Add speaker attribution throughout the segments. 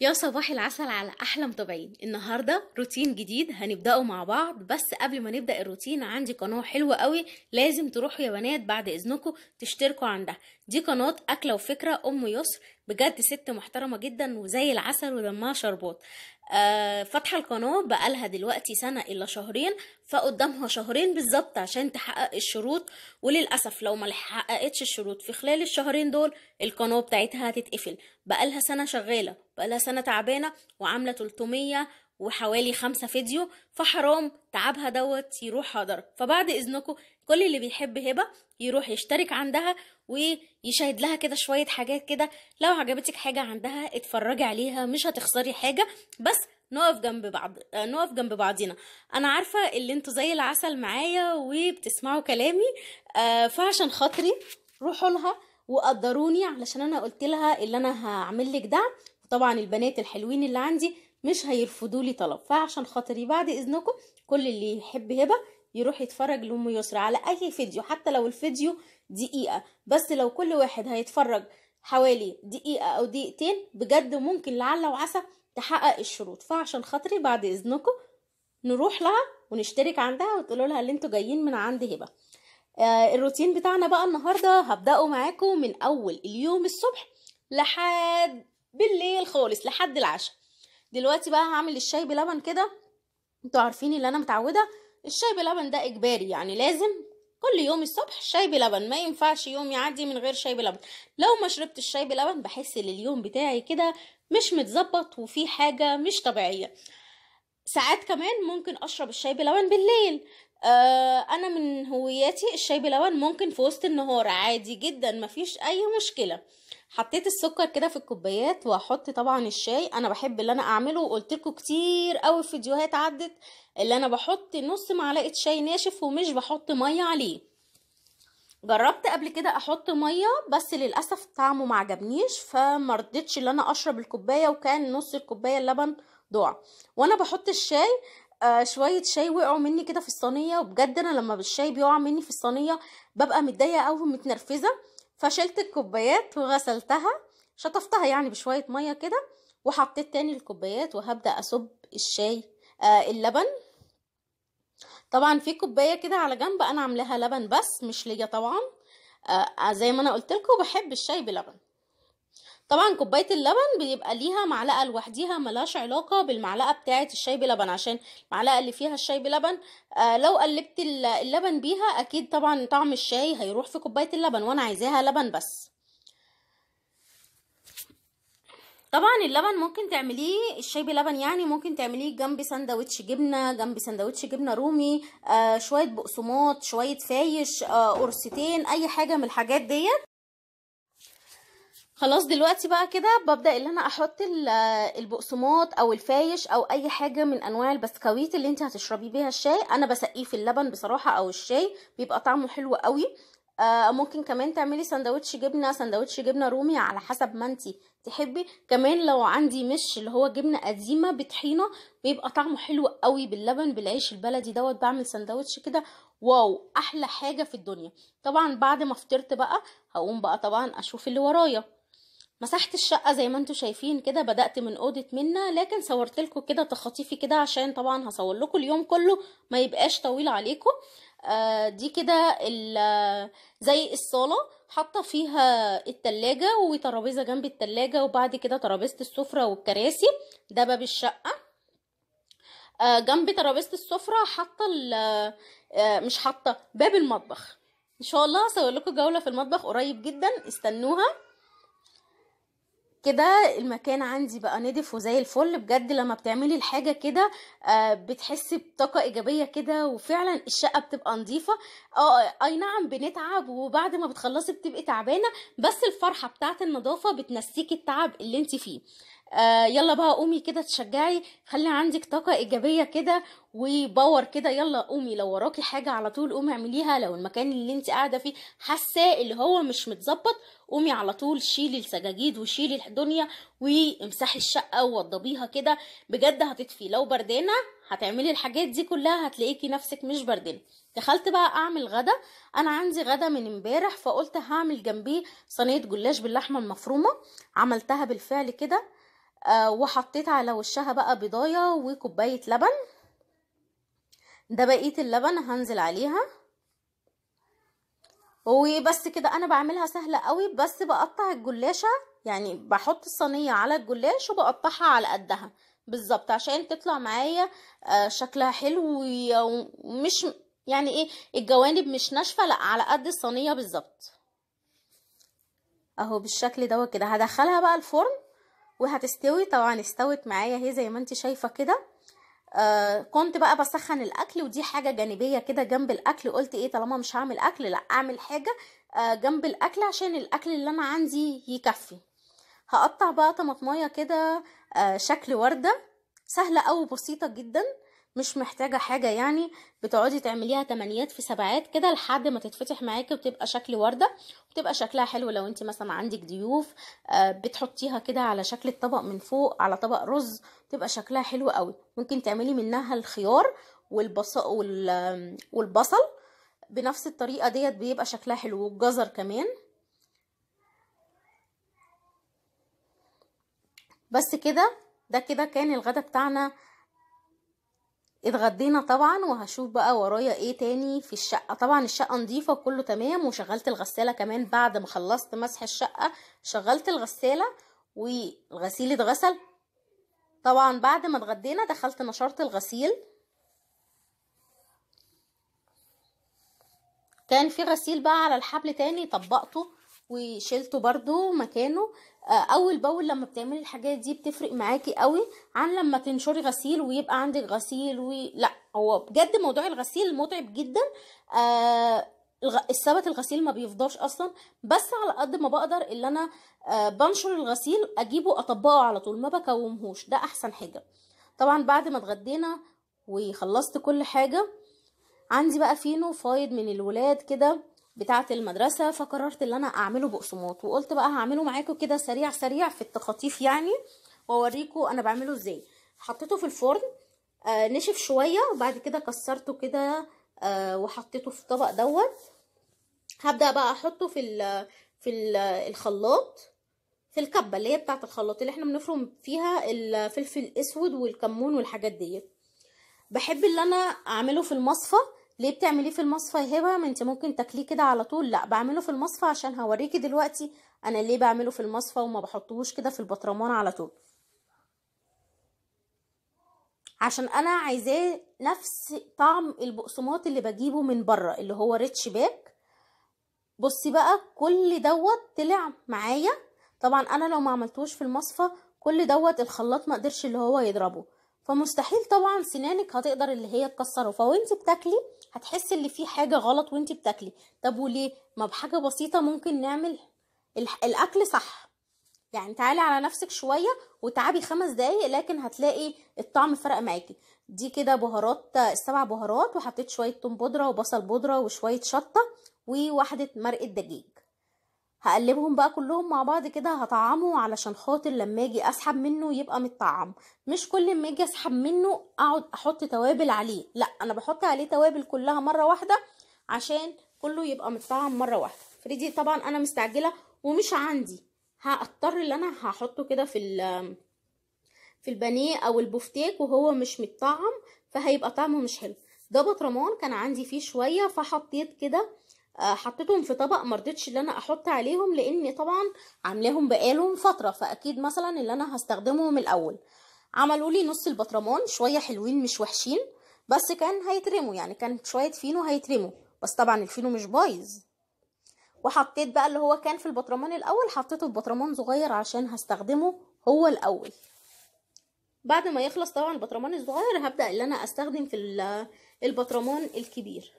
Speaker 1: يا صباح العسل على احلى متابعين النهارده روتين جديد هنبداه مع بعض بس قبل ما نبدا الروتين عندي قناه حلوه قوي لازم تروحوا يا بنات بعد اذنكم تشتركوا عندها دي قناه اكله وفكره ام يسر بجد ست محترمه جدا وزي العسل ودمها شربات آه، فتح القناة بقالها دلوقتي سنة إلا شهرين فقدامها شهرين بالظبط عشان تحقق الشروط وللأسف لو ما حققتش الشروط في خلال الشهرين دول القناة بتاعتها هتتقفل بقالها سنة شغالة بقالها سنة تعبانة وعاملة 300 وحوالي خمسة فيديو فحرام تعبها دوت يروح هدر فبعد إذنكم كل اللي بيحب هبه يروح يشترك عندها ويشاهد لها كده شويه حاجات كده لو عجبتك حاجه عندها اتفرجي عليها مش هتخسري حاجه بس نقف جنب بعض نقف جنب بعضينا انا عارفه اللي انتوا زي العسل معايا وبتسمعوا كلامي آه، فعشان خاطري روحوا لها وقدروني علشان انا قلت لها اللي انا هعمل لك دعم وطبعا البنات الحلوين اللي عندي مش هيرفضوا لي طلب فعشان خاطري بعد اذنكم كل اللي يحب هبه يروح يتفرج لأم يسرى على أي فيديو حتى لو الفيديو دقيقة بس لو كل واحد هيتفرج حوالي دقيقة أو دقيقتين بجد ممكن لعل وعسى تحقق الشروط فعشان خاطري بعد إذنكم نروح لها ونشترك عندها وتقولوا لها اللي انتوا جايين من عند هبه آه الروتين بتاعنا بقى النهارده هبداه معاكم من اول اليوم الصبح لحد بالليل خالص لحد العشاء دلوقتي بقى هعمل الشاي بلبن كده انتوا عارفين اللي انا متعوده الشاي بلبن ده اجباري يعني لازم كل يوم الصبح شاي بلبن ما ينفعش يوم يعدي من غير شاي بلبن لو ما شربت الشاي بلبن بحس ان اليوم بتاعي كده مش متظبط وفي حاجه مش طبيعيه ساعات كمان ممكن اشرب الشاي بلبن بالليل آه انا من هوياتي الشاي بلبن ممكن في وسط النهار عادي جدا مفيش اي مشكله حطيت السكر كده في الكوبايات واحط طبعا الشاي انا بحب اللي انا اعمله وقلت لكم كتير قوي في فيديوهات عدت اللي انا بحط نص معلقه شاي ناشف ومش بحط ميه عليه جربت قبل كده احط ميه بس للاسف طعمه معجبنيش فمرضتش فما رضيتش ان انا اشرب الكوبايه وكان نص الكوبايه اللبن ضاع وانا بحط الشاي آه شويه شاي وقعوا مني كده في الصينيه وبجد انا لما الشاي بيقع مني في الصينيه ببقى متضايقه قوي ومتنرفزه فشلت الكوبايات وغسلتها شطفتها يعني بشويه ميه كده وحطيت تاني الكوبايات وهبدا اصب الشاي آه اللبن طبعا في كوبايه كده على جنب انا عاملاها لبن بس مش ليا طبعا آه زي ما انا قلت لكم بحب الشاي بلبن طبعا كوبايه اللبن بيبقى ليها معلقه لوحديها ملهاش علاقه بالمعلقه بتاعه الشاي بلبن عشان المعلقه اللي فيها الشاي بلبن آه لو قلبت اللبن بيها اكيد طبعا طعم الشاي هيروح في كوبايه اللبن وانا عايزاها لبن بس طبعا اللبن ممكن تعمليه الشاي بلبن يعني ممكن تعمليه جنب سندوتش جبنه جنب سندوتش جبنه رومي آه شويه بقسماط شويه فايش آه قرصتين اي حاجه من الحاجات ديت خلاص دلوقتي بقى كده ببدا ان انا احط آه، البقسماط او الفايش او اي حاجه من انواع البسكويت اللي انت هتشربي بيها الشاي انا بسقيه في اللبن بصراحه او الشاي بيبقى طعمه حلو قوي آه، ممكن كمان تعملي سندوتش جبنه سندوتش جبنه رومي على حسب ما انتي تحبي كمان لو عندي مش اللي هو جبنه قديمه بطحينه بيبقى طعمه حلو قوي باللبن بالعيش البلدي دوت بعمل سندوتش كده واو احلى حاجه في الدنيا طبعا بعد ما فطرت بقى هقوم بقى طبعا اشوف اللي ورايا مسحت الشقه زي ما انتم شايفين كده بدات من اوضه منا لكن صورت لكم كده تخطيفي كده عشان طبعا هصور لكم اليوم كله ما يبقاش طويل عليكم آه، دي كده زي الصالة حاطة فيها التلاجة وترابيزة جنب التلاجة وبعد كده ترابيزة السفرة والكراسي ده باب الشقة آه، جنب ترابيزة السفرة حاطة آه، مش حاطة باب المطبخ ان شاء الله هسوي لكم جولة في المطبخ قريب جدا استنوها كده المكان عندي بقى نضف وزي الفل بجد لما بتعملي الحاجه كده آه، بتحسي بطاقه ايجابيه كده وفعلا الشقه بتبقى نظيفه اه اي نعم بنتعب وبعد ما بتخلصي بتبقي تعبانه بس الفرحه بتاعه النظافه بتنسيكي التعب اللي انت فيه آه، يلا بقى قومي كده تشجعي خلي عندك طاقه ايجابيه كده وباور كده يلا قومي لو وراكي حاجه على طول قومي اعمليها لو المكان اللي انت قاعده فيه حاساه اللي هو مش متظبط قومي على طول شيلي السجاجيد وشيلي الدنيا وامسحي الشقه ووضبيها كده بجد هتطفي لو بردانه هتعملي الحاجات دي كلها هتلاقيكي نفسك مش بردانه دخلت بقى اعمل غدا انا عندي غدا من امبارح فقلت هعمل جنبيه صينيه جلاش باللحمه المفرومه عملتها بالفعل كده آه، وحطيت على وشها بقى بضاية وكوبايه لبن ده بقيه اللبن هنزل عليها وبس كده انا بعملها سهله قوي بس بقطع الجلاشه يعني بحط الصينيه على الجلاش وبقطعها على قدها بالظبط عشان تطلع معايا آه، شكلها حلو ومش يعني ايه الجوانب مش ناشفه لا على قد الصينيه بالظبط اهو بالشكل ده كده هدخلها بقى الفرن وهتستوي طبعا استوت معايا اهي زي ما انت شايفه كده آه كنت بقى بسخن الاكل ودي حاجه جانبيه كده جنب الاكل قلت ايه طالما مش هعمل اكل لا اعمل حاجه آه جنب الاكل عشان الاكل اللي انا عندي يكفي هقطع بقى طماطمايه كده آه شكل ورده سهله او بسيطه جدا مش محتاجة حاجة يعني بتقعدي تعمليها تمانيات في سبعات كده لحد ما تتفتح معاكي وتبقى شكل وردة وتبقى شكلها حلو لو انت مثلا عندك ضيوف آه، بتحطيها كده على شكل الطبق من فوق على طبق رز تبقى شكلها حلو قوي ممكن تعملي منها الخيار والبصل والبصل بنفس الطريقة ديت بيبقى شكلها حلو والجزر كمان بس كده ده كده كان الغدا بتاعنا اتغدينا طبعا وهشوف بقى ورايا ايه تاني في الشقة طبعا الشقة نظيفة وكله تمام وشغلت الغسالة كمان بعد ما خلصت مسح الشقة شغلت الغسالة والغسيل اتغسل طبعا بعد ما اتغدينا دخلت نشرت الغسيل كان في غسيل بقى على الحبل تاني طبقته وشيلته برضو مكانه آه، اول باول لما بتعملي الحاجات دي بتفرق معاكي قوي عن لما تنشري غسيل ويبقى عندك غسيل و... لا هو بجد موضوع الغسيل متعب جدا آه السبت الغسيل ما بيفضلش اصلا بس على قد ما بقدر اللي انا آه بنشر الغسيل اجيبه اطبقه على طول ما بكومهوش ده احسن حاجه طبعا بعد ما اتغدينا وخلصت كل حاجه عندي بقى فينو فايض من الولاد كده بتاعه المدرسه فقررت ان انا اعمله بقسماط وقلت بقى هعمله معاكم كده سريع سريع في التخاطيف يعني واوريكم انا بعمله ازاي حطيته في الفرن آه نشف شويه وبعد كده كسرته كده آه وحطيته في طبق دوت هبدا بقى احطه في ال في ال الخلاط في الكبه اللي هي بتاعه الخلاط اللي احنا بنفرم فيها الفلفل الاسود والكمون والحاجات ديت بحب اللي انا اعمله في المصفى ليه بتعمليه في المصفى يا هبه ما انت ممكن تاكليه كده على طول لا بعمله في المصفى عشان هوريكي دلوقتي انا ليه بعمله في المصفى وما بحطهوش كده في البطرمان على طول عشان انا عايزاه نفس طعم البقسماط اللي بجيبه من بره اللي هو ريتش باك بصي بقى كل دوت طلع معايا طبعا انا لو ما عملتوش في المصفى كل دوت الخلاط ما قدرش اللي هو يضربه فمستحيل طبعا سنانك هتقدر اللي هي تكسره فوانت بتاكلي هتحسي ان في حاجه غلط وانت بتاكلي طب وليه ما بحاجه بسيطه ممكن نعمل الاكل صح يعني تعالي على نفسك شويه وتعبي خمس دقايق لكن هتلاقي الطعم فرق معاكي دي كده بهارات السبع بهارات وحطيت شويه توم بودره وبصل بودره وشويه شطه وواحده مرقه دجاج هقلبهم بقى كلهم مع بعض كده هطعمه علشان خاطر لما اجي اسحب منه يبقى متطعم مش كل ما اجي اسحب منه اقعد احط توابل عليه لا انا بحط عليه توابل كلها مره واحده عشان كله يبقى متطعم مره واحده فريدي طبعا انا مستعجله ومش عندي هضطر ان انا هحطه كده في في البانيه او البفتيك وهو مش متطعم فهيبقى طعمه مش حلو ده بطرمان كان عندي فيه شويه فحطيت كده آه، حطيتهم في طبق مرضتش ان انا احط عليهم لان طبعا عاملاهم بقالهم فتره فاكيد مثلا اللي انا هستخدمهم الاول عملوا لي نص البطرمان شويه حلوين مش وحشين بس كان هيترموا يعني كان شويه فينو هيترموا بس طبعا الفينو مش بايظ وحطيت بقى اللي هو كان في البطرمان الاول حطيته في بطرمان صغير عشان هستخدمه هو الاول بعد ما يخلص طبعا البطرمان الصغير هبدا اللي انا استخدم في البطرمان الكبير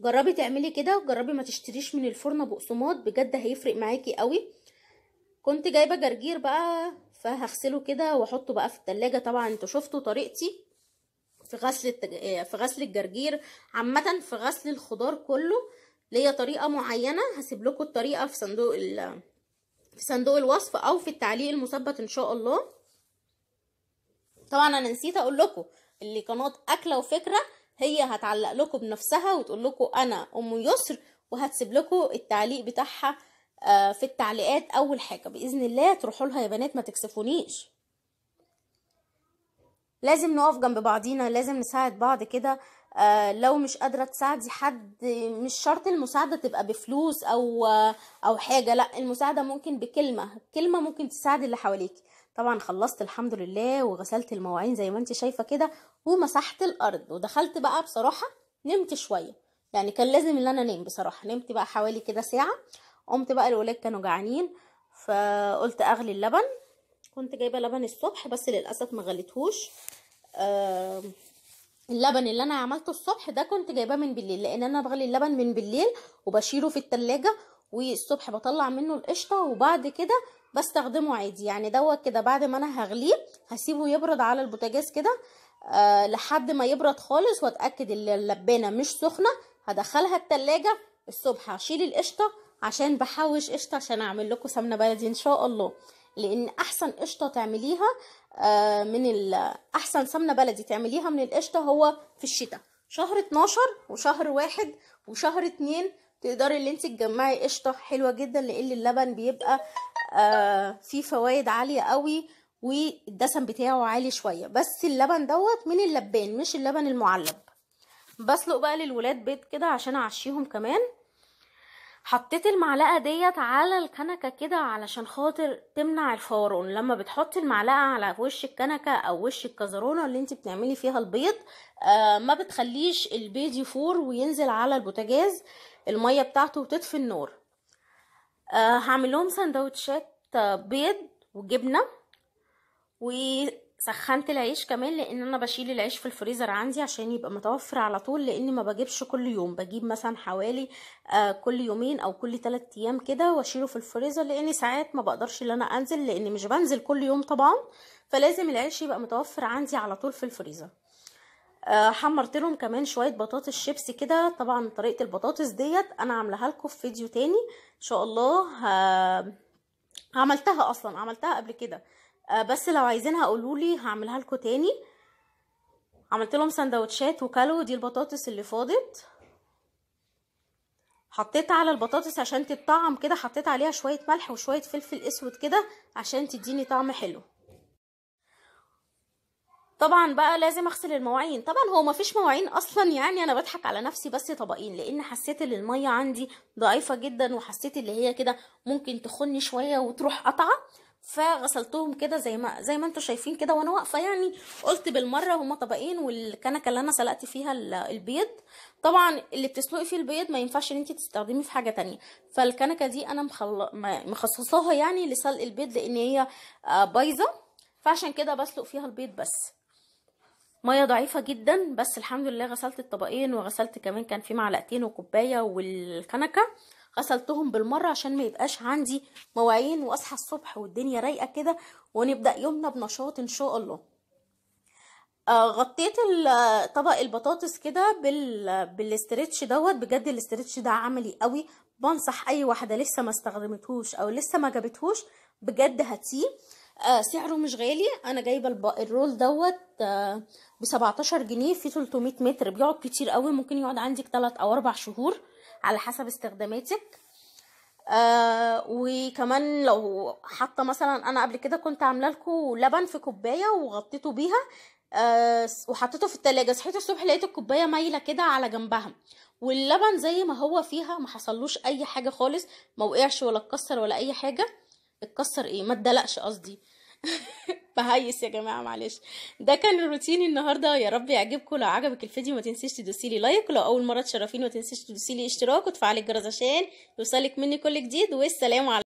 Speaker 1: جربي تعملي كده وجربي ما تشتريش من الفرن بقسماط بجد هيفرق معاكي قوي كنت جايبه جرجير بقى فهغسله كده واحطه بقى في التلاجة طبعا انتوا شفتوا طريقتي في غسل التج... في غسل الجرجير عامه في غسل الخضار كله ليا طريقه معينه هسيب لكم الطريقه في صندوق ال... في صندوق الوصف او في التعليق المثبت ان شاء الله طبعا انا نسيت اقول لكم اللي قناه اكله وفكره هي هتعلق لكم بنفسها وتقول لكم انا ام يسر وهتسيب لكم التعليق بتاعها آه، في التعليقات اول حاجه باذن الله تروحوا لها يا بنات ما تكسفونيش لازم نقف جنب بعضينا لازم نساعد بعض كده آه، لو مش قادره تساعدي حد مش شرط المساعده تبقى بفلوس او او حاجه لا المساعده ممكن بكلمه كلمه ممكن تساعد اللي حواليكي طبعا خلصت الحمد لله وغسلت المواعين زي ما انت شايفه كده ومسحت الارض ودخلت بقى بصراحه نمت شويه يعني كان لازم ان انا انام بصراحه نمت بقى حوالي كده ساعه قمت بقى الولاد كانوا جعانين فقلت اغلي اللبن كنت جايبه لبن الصبح بس للاسف ما غليتهوش اللبن اللي انا عملته الصبح ده كنت جايباه من بالليل لان انا بغلي اللبن من بالليل وبشيله في التلاجة والصبح بطلع منه القشطة وبعد كده بستخدمه عادي يعني دوت كده بعد ما انا هغليه هسيبه يبرد على البوتاجاز كده أه لحد ما يبرد خالص واتاكد ان اللبانه مش سخنه هدخلها التلاجة الصبح هشيل القشطه عشان بحوش قشطه عشان اعمل لكم سمنه بلدي ان شاء الله لان احسن قشطه تعمليها آه، من احسن سمنه بلدي تعمليها من القشطه هو في الشتاء شهر 12 وشهر واحد وشهر اتنين تقدري ان انت تجمعي قشطه حلوه جدا لان اللبن بيبقى آه، فيه فوائد عاليه قوي والدسم بتاعه عالي شويه بس اللبن دوت من اللبان مش اللبن المعلب بسلق بقى للولاد بيض كده عشان اعشيهم كمان حطيت المعلقه ديت على الكنكه كده علشان خاطر تمنع الفوران لما بتحطي المعلقه على وش الكنكه او وش الكزرونه اللي انت بتعملي فيها البيض آه، ما بتخليش البيض يفور وينزل على البوتاجاز الميه بتاعته وتطفي النور آه هعمل لهم سندوتشات بيض وجبنه سخنت العيش كمان لان انا بشيل العيش في الفريزر عندي عشان يبقى متوفر على طول لاني ما بجيبش كل يوم بجيب مثلا حوالي آه كل يومين او كل ثلاثة ايام كده واشيله في الفريزر لان ساعات ما بقدرش ان انا انزل لاني مش بنزل كل يوم طبعا فلازم العيش يبقى متوفر عندي على طول في الفريزر آه حمرت لهم كمان شويه بطاطس شيبسي كده طبعا طريقه البطاطس ديت انا عاملاها لكم في فيديو تاني ان شاء الله آه عملتها اصلا عملتها قبل كده آه، بس لو عايزينها قولولي هعملها لكم تاني عملت لهم سندوتشات وكلو دي البطاطس اللي فاضت حطيت على البطاطس عشان تتطعم كده حطيت عليها شويه ملح وشويه فلفل اسود كده عشان تديني طعم حلو طبعا بقى لازم اغسل المواعين طبعا هو مفيش مواعين اصلا يعني انا بضحك على نفسي بس طبقين لان حسيت ان الميه عندي ضعيفه جدا وحسيت اللي هي كده ممكن تخني شويه وتروح قطعه فغسلتهم كده زي ما زي ما انتم شايفين كده وانا واقفه يعني قلت بالمره هما طبقين والكنكه اللي انا سلقت فيها البيض طبعا اللي بتسلقي فيه البيض ما ينفعش ان انت تستخدميه في حاجه تانية فالكنكه دي انا مخل... مخصصاها يعني لسلق البيض لان هي آه، بايظه فعشان كده بسلق فيها البيض بس ميه ضعيفه جدا بس الحمد لله غسلت الطبقين وغسلت كمان كان في معلقتين وكوبايه والكنكه غسلتهم بالمره عشان ما يبقاش عندي مواعين واصحى الصبح والدنيا رايقه كده ونبدا يومنا بنشاط ان شاء الله آه، غطيت طبق البطاطس كده بالاسترتش دوت بجد الاسترتش ده عملي قوي بنصح اي واحده لسه ما استخدمتهوش او لسه ما جابتهوش بجد هاتيه آه سعره مش غالي انا جايبه الب... الرول دوت آه ب 17 جنيه في 300 متر بيقعد كتير قوي ممكن يقعد عندك 3 او 4 شهور على حسب استخداماتك آه وكمان لو حاطه مثلا انا قبل كده كنت عامله لكم لبن في كوبايه وغطيته بيها آه وحطيته في التلاجة صحيت الصبح لقيت الكوبايه مايله كده على جنبها واللبن زي ما هو فيها ما حصلوش اي حاجه خالص ما وقعش ولا اتكسر ولا اي حاجه اتكسر ايه ما اتدلقش قصدي آه بهيس يا جماعه معلش ده كان الروتين النهارده يا رب يعجبكم لو عجبك الفيديو ما تنسيش تدوسيلي لايك ولو اول مره تشرفيني ما تنسيش تدوسيلي اشتراك وتفعلي الجرس عشان يوصلك مني كل جديد والسلام عليكم